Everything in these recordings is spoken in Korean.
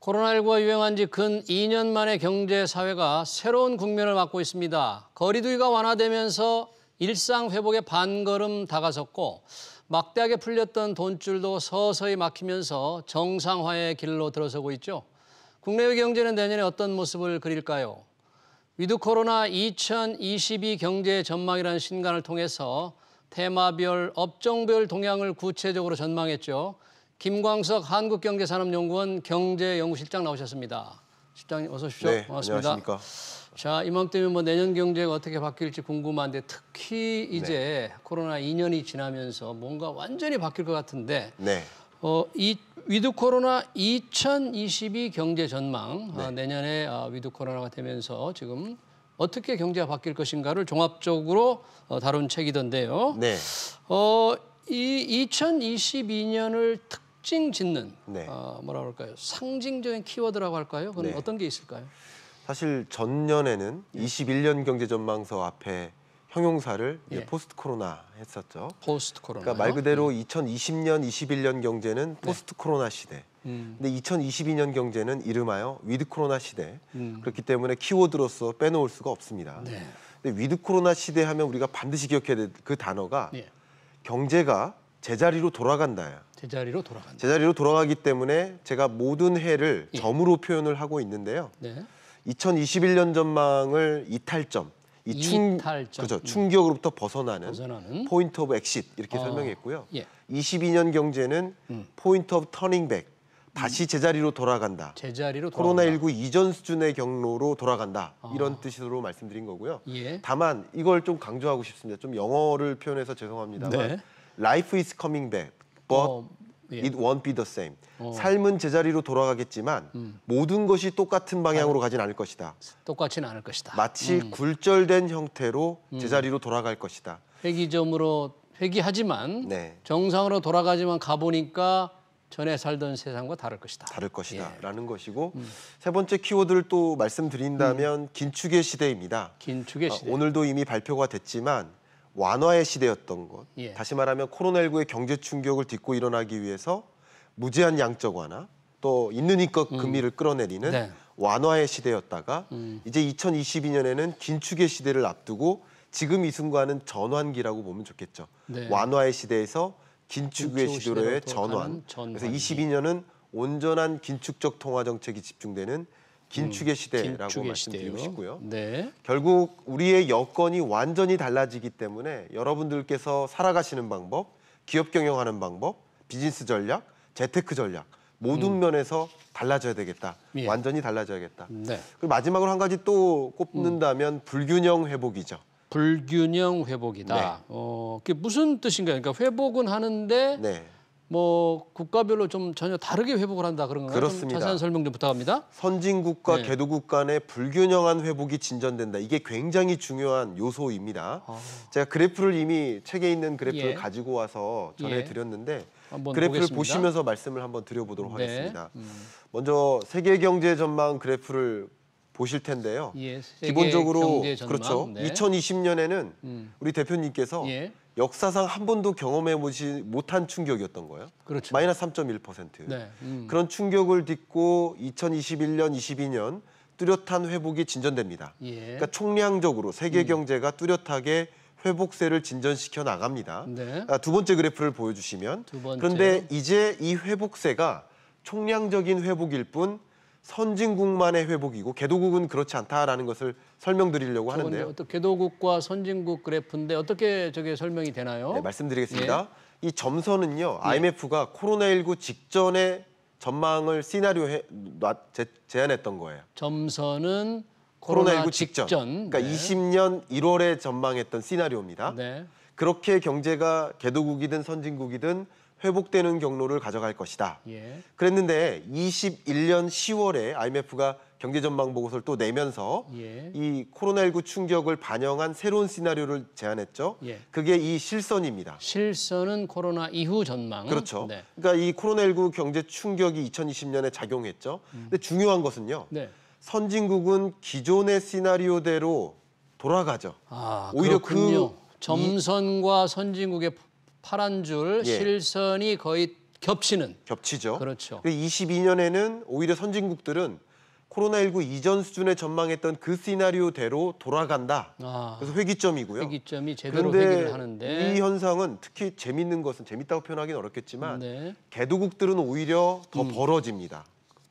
코로나19가 유행한 지 근 2년 만에 경제 사회가 새로운 국면을 맞고 있습니다. 거리두기가 완화되면서 일상 회복의 반걸음 다가섰고 막대하게 풀렸던 돈줄도 서서히 막히면서 정상화의 길로 들어서고 있죠. 국내외 경제는 내년에 어떤 모습을 그릴까요? 위드 코로나 2022 경제 전망이라는 신간을 통해서 테마별, 업종별 동향을 구체적으로 전망했죠. 김광석 한국경제산업연구원 경제연구실장 나오셨습니다. 실장님 어서 오십시오. 네, 고맙습니다. 안녕하십니까. 자, 이맘때면 뭐 내년 경제가 어떻게 바뀔지 궁금한데 특히 이제 네. 코로나 2년이 지나면서 뭔가 완전히 바뀔 것 같은데 네. 어, 이 위드 코로나 2022 경제 전망 아, 네. 아, 내년에 아, 위드 코로나가 되면서 지금 어떻게 경제가 바뀔 것인가를 종합적으로 어, 다룬 책이던데요. 네. 어, 이 2022년을 특 특징 짓는 네. 어, 뭐라 그럴까요? 상징적인 키워드라고 할까요? 그건 네. 어떤 게 있을까요? 사실 전년에는 예. 21년 경제 전망서 앞에 형용사를 예. 포스트 코로나 했었죠. 포스트 코로나. 그러니까 말 그대로 예. 2020년, 21년 경제는 네. 포스트 코로나 시대. 음. 근데 2022년 경제는 이름하여 위드 코로나 시대. 음. 그렇기 때문에 키워드로서 빼놓을 수가 없습니다. 네. 근데 위드 코로나 시대 하면 우리가 반드시 기억해야 될 그 단어가 예. 경제가 제자리로 돌아간다야. 제자리로 돌아간다. 제자리로 돌아가기 때문에 제가 모든 해를 예. 점으로 표현을 하고 있는데요. 네. 2021년 전망을 이탈점, 이 충, 이탈점. 그죠, 음. 충격으로부터 벗어나는, 벗어나는. 포인트 오브 엑싯 이렇게 어, 설명했고요. 예. 22년 경제는 음. 포인트 오브 터닝백, 다시 제자리로 돌아간다. 제자리로 코로나19 이전 수준의 경로로 돌아간다. 아. 이런 뜻으로 말씀드린 거고요. 예. 다만 이걸 좀 강조하고 싶습니다. 좀 영어를 표현해서 죄송합니다만 네. Life is coming back. but 어, 예. it won't be the same. 어. 삶은 제자리로 돌아가겠지만 음. 모든 것이 똑같은 방향으로 아. 가진 않을 것이다. 똑같지 않을 것이다. 마치 음. 굴절된 형태로 음. 제자리로 돌아갈 것이다. 회기점으로 회기하지만 네. 정상으로 돌아가지만 가보니까 전에 살던 세상과 다를 것이다. 다를 것이다. 라는 예. 것이고 음. 세 번째 키워드를 또 말씀드린다면 음. 긴축의 시대입니다. 긴축의 아, 시대. 어, 오늘도 이미 발표가 됐지만 완화의 시대였던 것. 예. 다시 말하면 코로나19의 경제 충격을 딛고 일어나기 위해서 무제한 양적 완화, 또 있는 이껏 음. 금리를 음. 끌어내리는 네. 완화의 시대였다가 음. 이제 2022년에는 긴축의 시대를 앞두고 지금 이 순간은 전환기라고 보면 좋겠죠. 네. 완화의 시대에서 긴축의 시대로의 전환. 전환. 그래서 22년은 온전한 긴축적 통화 정책이 집중되는 음, 긴축의 시대라고 긴 말씀드리고 싶고요. 네. 결국 우리의 여건이 완전히 달라지기 때문에 여러분들께서 살아가시는 방법, 기업 경영하는 방법, 비즈니스 전략, 재테크 전략 모든 음. 면에서 달라져야 되겠다. 예. 완전히 달라져야겠다. 네. 그리고 마지막으로 한 가지 또 꼽는다면 음. 불균형 회복이죠. 불균형 회복이다. 네. 어, 그게 무슨 뜻인가요? 그러니까 회복은 하는데 네. 뭐 국가별로 좀 전혀 다르게 회복을 한다 그런 건가요? 그렇습니다. 자세한 설명 좀 부탁합니다. 선진국과 네. 개도국 간의 불균형한 회복이 진전된다. 이게 굉장히 중요한 요소입니다. 아... 제가 그래프를 이미 책에 있는 그래프를 예. 가지고 와서 전해드렸는데 예. 그래프를 보겠습니다. 보시면서 말씀을 한번 드려보도록 네. 하겠습니다. 음. 먼저 세계 경제 전망 그래프를 보실 텐데요. 예, 기본적으로 그렇죠. 네. 2020년에는 음. 우리 대표님께서 예. 역사상 한 번도 경험해 보지 못한 충격이었던 거예요. 그렇죠. 마이너스 3.1%. 네. 음. 그런 충격을 딛고 2021년, 22년 뚜렷한 회복이 진전됩니다. 예. 그러니까 총량적으로 세계 음. 경제가 뚜렷하게 회복세를 진전시켜 나갑니다. 네. 아, 두 번째 그래프를 보여주시면 번째. 그런데 이제 이 회복세가 총량적인 회복일 뿐 선진국만의 회복이고 개도국은 그렇지 않다라는 것을 설명드리려고 하는데요. 어떤 개도국과 선진국 그래프인데 어떻게 저게 설명이 되나요? 네, 말씀드리겠습니다. 예. 이 점선은요. IMF가 예. 코로나19 직전에 전망을 시나리오에 제안했던 거예요. 점선은 코로나19 직전. 직전. 그러니까 네. 20년 1월에 전망했던 시나리오입니다. 네. 그렇게 경제가 개도국이든 선진국이든 회복되는 경로를 가져갈 것이다. 예. 그랬는데 21년 10월에 IMF가 경제 전망 보고서를 또 내면서 예. 이 코로나19 충격을 반영한 새로운 시나리오를 제안했죠. 예. 그게 이 실선입니다. 실선은 코로나 이후 전망. 그렇죠. 네. 그러니까 이 코로나19 경제 충격이 2020년에 작용했죠. 음. 근데 중요한 것은요. 네. 선진국은 기존의 시나리오대로 돌아가죠. 아, 오히려 그 그렇군요. 그 점선과 선진국의 파란 줄 예. 실선이 거의 겹치는. 겹치죠. 그렇죠. 22년에는 오히려 선진국들은 코로나19 이전 수준에 전망했던 그 시나리오대로 돌아간다. 아, 그래서 회기점이고요. 회기점이 제대로 회기를 하는데 이 현상은 특히 재밌는 것은 재밌다고 표현하기는 어렵겠지만 네. 개도국들은 오히려 더 음. 벌어집니다.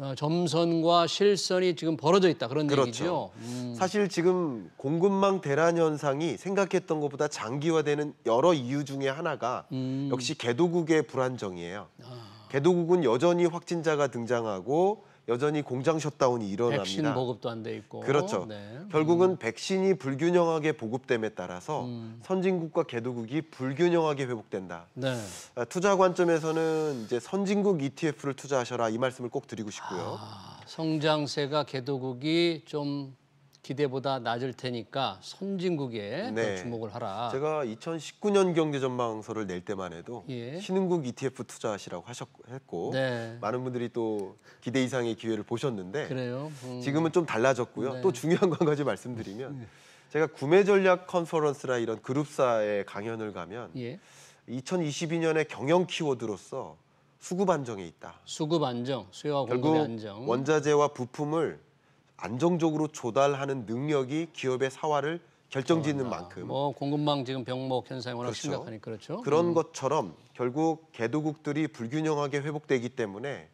어, 점선과 실선이 지금 벌어져 있다 그런 그렇죠. 얘기죠. 음. 사실 지금 공급망 대란 현상이 생각했던 것보다 장기화되는 여러 이유 중에 하나가 음. 역시 개도국의 불안정이에요. 아. 개도국은 여전히 확진자가 등장하고 여전히 공장 셧다운이 일어납니다. 백신 보급도 안 돼 있고. 그렇죠. 네. 결국은 음. 백신이 불균형하게 보급됨에 따라서 음. 선진국과 개도국이 불균형하게 회복된다. 네. 아, 투자 관점에서는 이제 선진국 ETF를 투자하셔라 이 말씀을 꼭 드리고 싶고요. 아, 성장세가 개도국이 좀 기대보다 낮을 테니까 선진국에 네. 주목을 하라. 제가 2019년 경제 전망서를 낼 때만 해도 예. 신흥국 ETF 투자하시라고 하셨고 네. 많은 분들이 또 기대 이상의 기회를 보셨는데 음. 지금은 좀 달라졌고요. 네. 또 중요한 한 가지 말씀드리면 음. 제가 구매 전략 컨퍼런스나 이런 그룹사의 강연을 가면 예. 2022년에 경영 키워드로서 수급 안정에 있다. 수급 안정, 수요와 공급 안정. 원자재와 부품을 안정적으로 조달하는 능력이 기업의 사활을 결정짓는 만큼 뭐 공급망 지금 병목 현상이 워낙 그렇죠. 심각하니까 그렇죠. 그런 음. 것처럼 결국 개도국들이 불균형하게 회복되기 때문에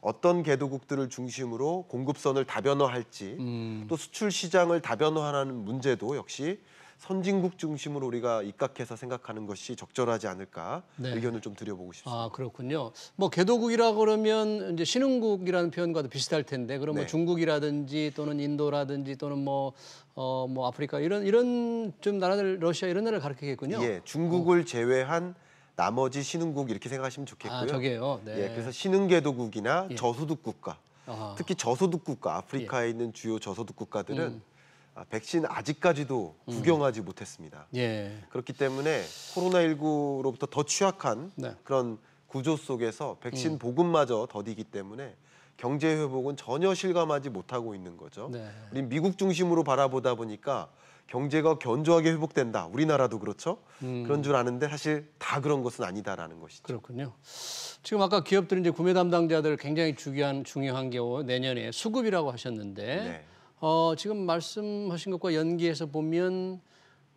어떤 개도국들을 중심으로 공급선을 다변화할지 음. 또 수출 시장을 다변화하는 문제도 역시 선진국 중심으로 우리가 입각해서 생각하는 것이 적절하지 않을까 네. 의견을 좀 드려보고 싶습니다. 아 그렇군요. 뭐 개도국이라 그러면 이제 신흥국이라는 표현과도 비슷할 텐데 그럼 뭐 네. 뭐 중국이라든지 또는 인도라든지 또는 뭐 어, 뭐 아프리카 이런 이런 좀 나라들 러시아 이런 나라를 가리키겠군요. 예, 중국을 어. 제외한 나머지 신흥국 이렇게 생각하시면 아, 좋겠고요. 아, 저게요. 네. 예, 그래서 신흥개도국이나 예. 저소득 국가, 아 특히 저소득 국가 아프리카에 예. 있는 주요 저소득 국가들은 음. 아, 백신 아직까지도 음. 구경하지 음. 못했습니다. 예. 그렇기 때문에 코로나19로부터 더 취약한 네. 그런 구조 속에서 백신 음. 보급마저 더디기 때문에 경제 회복은 전혀 실감하지 못하고 있는 거죠. 네. 우리 미국 중심으로 바라보다 보니까 경제가 견조하게 회복된다. 우리나라도 그렇죠. 음. 그런 줄 아는데 사실 다 그런 것은 아니다라는 것이죠. 그렇군요. 지금 아까 기업들은 이제 구매 담당자들 굉장히 중요한 중요한 게 내년에 수급이라고 하셨는데 네. 어, 지금 말씀하신 것과 연계해서 보면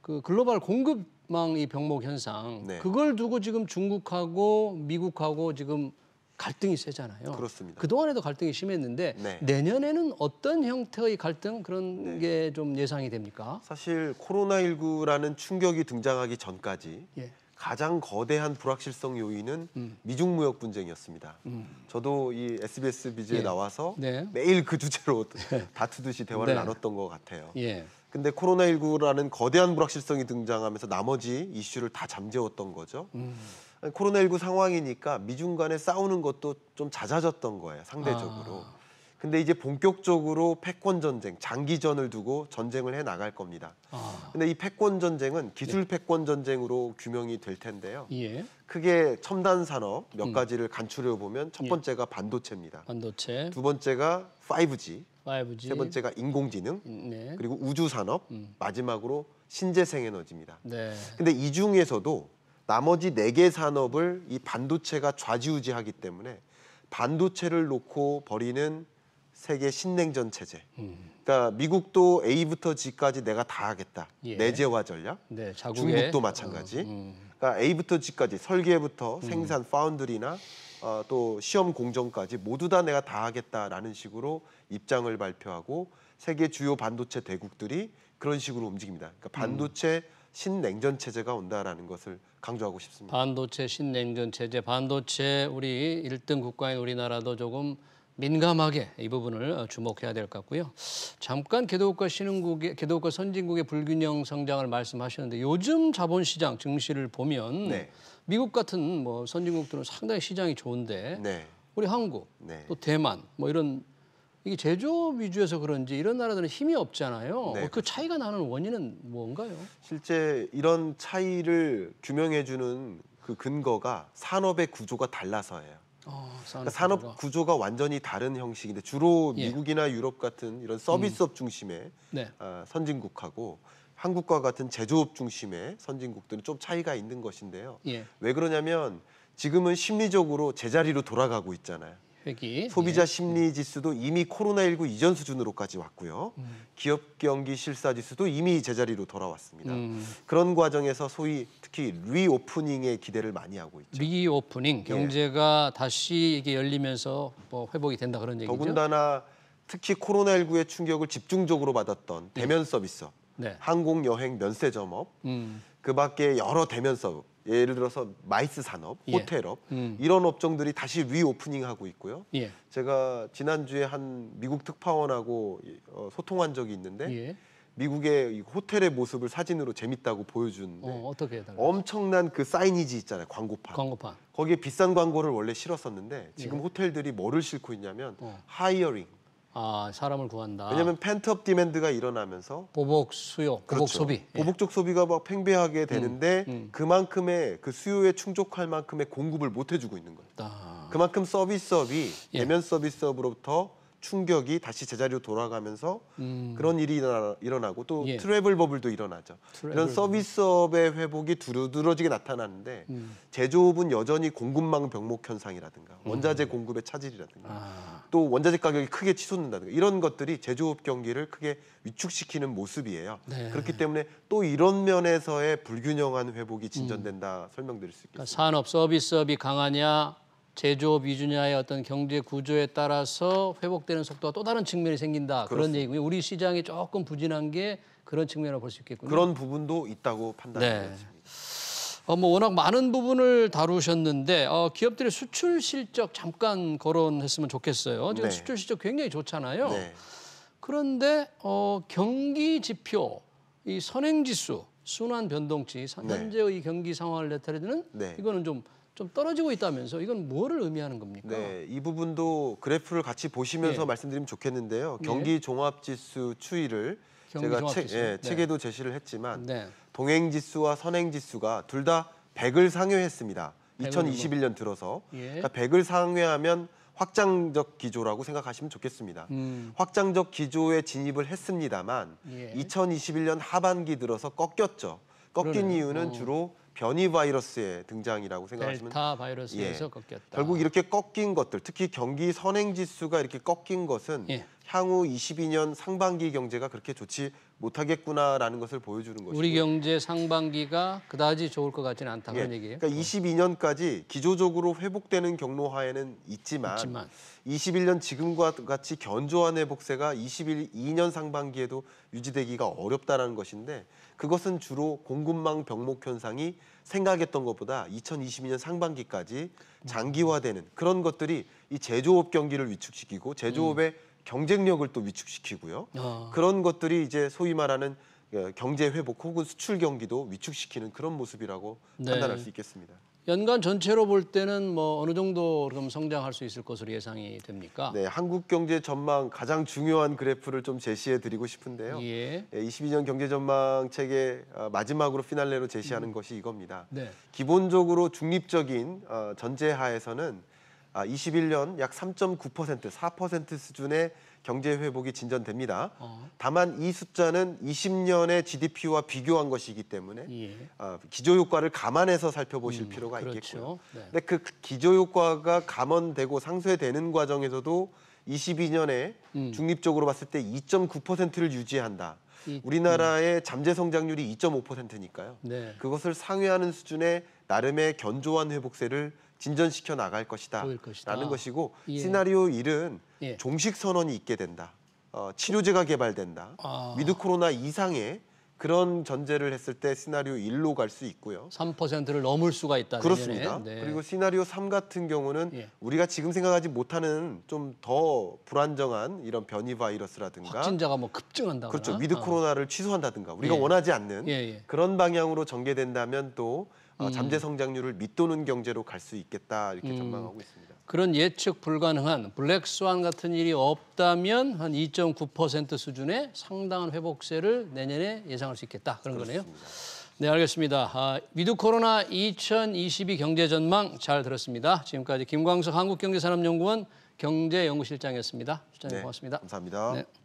그 글로벌 공급망 이 병목 현상 네. 그걸 두고 지금 중국하고 미국하고 지금 갈등이 세잖아요. 그렇습니다. 그동안에도 갈등이 심했는데 네. 내년에는 어떤 형태의 갈등 그런 네. 게좀 예상이 됩니까? 사실 코로나19라는 충격이 등장하기 전까지 예. 가장 거대한 불확실성 요인은 음. 미중 무역 분쟁이었습니다. 음. 저도 이 SBS 비즈에 예. 나와서 네. 매일 그 주제로 네. 다투듯이 대화를 네. 나눴던 것 같아요. 예. 근데 코로나19라는 거대한 불확실성이 등장하면서 나머지 이슈를 다 잠재웠던 거죠. 음. 코로나19 상황이니까 미중 간에 싸우는 것도 좀 잦아졌던 거예요, 상대적으로. 아. 근데 이제 본격적으로 패권 전쟁, 장기전을 두고 전쟁을 해 나갈 겁니다. 아. 근데 이 패권 전쟁은 기술 네. 패권 전쟁으로 규명이 될 텐데요. 예. 크게 첨단 산업 몇 음. 가지를 간추려 보면 첫 예. 번째가 반도체입니다. 반도체. 두 번째가 5G. 5G. 세 번째가 인공지능. 음, 네. 그리고 우주 산업. 음. 마지막으로 신재생 에너지입니다. 네. 근데 이 중에서도 나머지 네 개 산업을 이 반도체가 좌지우지하기 때문에 반도체를 놓고 버리는 세계 신냉전 체제. 음. 그러니까 미국도 A부터 G까지 내가 다 하겠다. 예. 내재화 전략. 네, 중국도 어, 마찬가지. 음. 그러니까 A부터 G까지 설계부터 음. 생산 파운드리나 어, 또 시험 공정까지 모두 다 내가 다 하겠다라는 식으로 입장을 발표하고 세계 주요 반도체 대국들이 그런 식으로 움직입니다. 그러니까 음. 반도체 신냉전 체제가 온다라는 것을 강조하고 싶습니다. 반도체 신냉전 체제, 반도체 우리 일등 국가인 우리나라도 조금 민감하게 이 부분을 어, 주목해야 될 것 같고요. 잠깐 개도국과 신흥국의 개도국과 선진국의 불균형 성장을 말씀하셨는데 요즘 자본시장 증시를 보면 네. 미국 같은 뭐 선진국들은 상당히 시장이 좋은데 네. 우리 한국 네. 또 대만 뭐 이런 이게 제조업 위주에서 그런지 이런 나라들은 힘이 없잖아요. 네. 그 차이가 나는 원인은 뭔가요? 실제 이런 차이를 규명해주는 그 근거가 산업의 구조가 달라서예요. 어, 그러니까 산업, 그러니까 산업 구조가. 완전히 다른 형식인데 주로 예. 미국이나 유럽 같은 이런 서비스업 음. 중심의 네. 어, 선진국하고 한국과 같은 제조업 중심의 선진국들은 좀 차이가 있는 것인데요. 예. 왜 그러냐면 지금은 심리적으로 제자리로 돌아가고 있잖아요. 회기. 소비자 예. 심리 지수도 이미 코로나19 이전 수준으로까지 왔고요. 음. 기업 경기 실사 지수도 이미 제자리로 돌아왔습니다. 음. 그런 과정에서 소위 특히 리오프닝에 기대를 많이 하고 있죠. 리오프닝 예. 경제가 예. 다시 이게 열리면서 뭐 회복이 된다 그런 얘기죠. 더군다나 특히 코로나19의 충격을 집중적으로 받았던 네. 대면 서비스업, 네. 항공 여행 면세점업, 음. 그밖에 여러 대면 서비스 예를 들어서 마이스 산업, 예. 호텔업 음. 이런 업종들이 다시 리오프닝하고 있고요. 예. 제가 지난주에 한 미국 특파원하고 어, 소통한 적이 있는데 예. 미국의 호텔의 모습을 사진으로 재밌다고 보여주는데 어, 엄청난 그 사이니지 있잖아요 광고판. 광고판 거기에 비싼 광고를 원래 실었었는데 지금 예. 호텔들이 뭐를 싣고 있냐면 어. 하이어링 아, 사람을 구한다. 왜냐하면 펜트업 디맨드가 일어나면서 보복 수요, 보복 그렇죠. 소비, 예. 보복적 소비가 막 팽배하게 음, 되는데 음, 음. 그만큼의 그 수요에 충족할 만큼의 공급을 못 해주고 있는 거예요. 아. 그만큼 서비스업이 예. 내면 서비스업으로부터 충격이 다시 제자리로 돌아가면서 음. 그런 일이 일어나, 고또 예. 트래블 버블도 일어나죠. 트래블 이런 서비스업의 회복이 두루두루지게 나타나는데 음. 제조업은 여전히 공급망 병목 현상이라든가 음. 원자재 공급의 차질이라든가 아. 또 원자재 가격이 크게 치솟는다든가 이런 것들이 제조업 경기를 크게 위축시키는 모습이에요. 네. 그렇기 때문에 또 이런 면에서의 불균형한 회복이 진전된다 음. 설명드릴 수 있겠습니다. 그러니까 산업 서비스업이 강하냐 제조업 위주냐의 어떤 경제 구조에 따라서 회복되는 속도가 또 다른 측면이 생긴다 그렇습니다. 그런 얘기고요. 우리 시장이 조금 부진한 게 그런 측면을 볼수 있겠군요. 그런 부분도 있다고 판단합니다. 네. 어, 뭐 워낙 많은 부분을 다루셨는데 어, 기업들의 수출 실적 잠깐 거론했으면 좋겠어요. 지금 네. 수출 실적 굉장히 좋잖아요. 네. 그런데 어, 경기 지표, 이 선행 지수, 순환 변동치, 네. 현재의 경기 상황을 나타내는 네. 이거는 좀좀 떨어지고 있다면서 이건 뭐를 의미하는 겁니까? 네, 이 부분도 그래프를 같이 보시면서 예. 말씀드리면 좋겠는데요. 네. 경기 종합 지수 추이를 경 제가 종합 책, 예, 네. 책에도 제시를 했지만 네. 동행 지수와 선행 지수가 둘 다 100을 상회했습니다. 2021년 들어서 예. 그러니까 100을 상회하면 확장적 기조라고 생각하시면 좋겠습니다. 음. 확장적 기조에 진입을 했습니다만 예. 2021년 하반기 들어서 꺾였죠. 꺾인 그러네요. 이유는 어. 주로 변이 바이러스의 등장이라고 생각하시면 델타 바이러스에서 예. 꺾였다. 결국 이렇게 꺾인 것들, 특히 경기 선행 지수가 이렇게 꺾인 것은 예. 향후 22년 상반기 경제가 그렇게 좋지 못하겠구나라는 것을 보여주는 것이고 우리 경제 상반기가 그다지 좋을 것 같지는 않다 그 예, 얘기예요. 그러니까 22년까지 기조적으로 회복되는 경로하에는 있지만, 있지만 21년 지금과 같이 견조한 회복세가 2 2년 상반기에도 유지되기가 어렵다는 것인데 그것은 주로 공급망 병목 현상이 생각했던 것보다 2022년 상반기까지 장기화되는 그런 것들이 이 제조업 경기를 위축시키고 제조업의 음. 경쟁력을 또 위축시키고요. 아. 그런 것들이 이제 소위 말하는 어, 경제 회복 혹은 수출 경기도 위축시키는 그런 모습이라고 네. 판단할 수 있겠습니다. 연간 전체로 볼 때는 뭐 어느 정도 좀 성장할 수 있을 것으로 예상이 됩니까? 네, 한국 경제 전망 가장 중요한 그래프를 좀 제시해 드리고 싶은데요. 예. 22년 예, 경제 전망 책의 어, 마지막으로 피날레로 제시하는 음. 것이 이겁니다. 네. 기본적으로 중립적인 어, 전제 하에서는 아, 21년 약3.9% 4% 수준의 경제 회복이 진전됩니다. 어. 다만 이 숫자는 20년의 GDP와 비교한 것이기 때문에 예. 아, 기조 효과를 감안해서 살펴보실 음, 필요가 그렇죠. 있겠고요. 네. 근데 그, 그 기조 효과가 감원되고 상쇄되는 과정에서도 22년에 음. 중립적으로 봤을 때 2.9%를 유지한다. 우리나라의 잠재 성장률이 2.5%니까요. 네. 그것을 상회하는 수준의 나름의 견조한 회복세를 진전시켜 나갈 것이다. 것이다. 라는 것이고 예. 시나리오 1은 예. 종식 선언이 있게 된다. 어, 치료제가 개발된다. 아. 위드 코로나 이상의 그런 전제를 했을 때 시나리오 1로 갈 수 있고요. 3%를 넘을 수가 있다. 그렇습니다. 네. 그리고 시나리오 3 같은 경우는 예. 우리가 지금 생각하지 못하는 좀 더 불안정한 이런 변이 바이러스라든가 확진자가 뭐 급증한다거나 그렇죠. 위드 아. 코로나를 아. 취소한다든가 우리가 예. 원하지 않는 예예. 예. 그런 방향으로 전개된다면 또 어, 음. 잠재 성장률을 밑도는 경제로 갈 수 있겠다 이렇게 음. 전망하고 있습니다. 그런 예측 불가능한 블랙스완 같은 일이 없다면 한 2.9% 수준의 상당한 회복세를 내년에 예상할 수 있겠다 그런 그렇습니다. 거네요. 네, 알겠습니다. 아, 위드 코로나 2022 경제 전망 잘 들었습니다. 지금까지 김광석 한국경제산업연구원 경제연구실장이었습니다. 실장님 네, 고맙습니다. 감사합니다. 네.